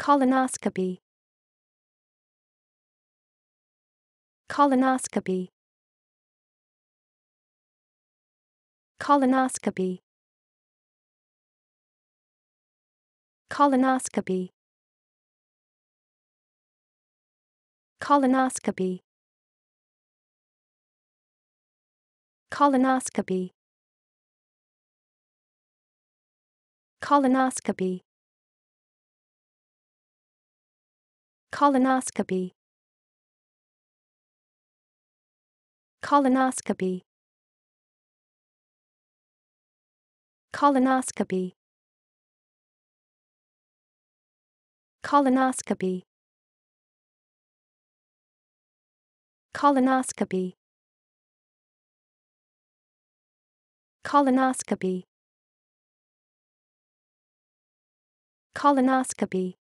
Colonoscopy. Colonoscopy. Colonoscopy. Colonoscopy. Colonoscopy. Colonoscopy. Colonoscopy. Colonoscopy. Colonoscopy. Colonoscopy. Colonoscopy. Colonoscopy. Colonoscopy. Colonoscopy.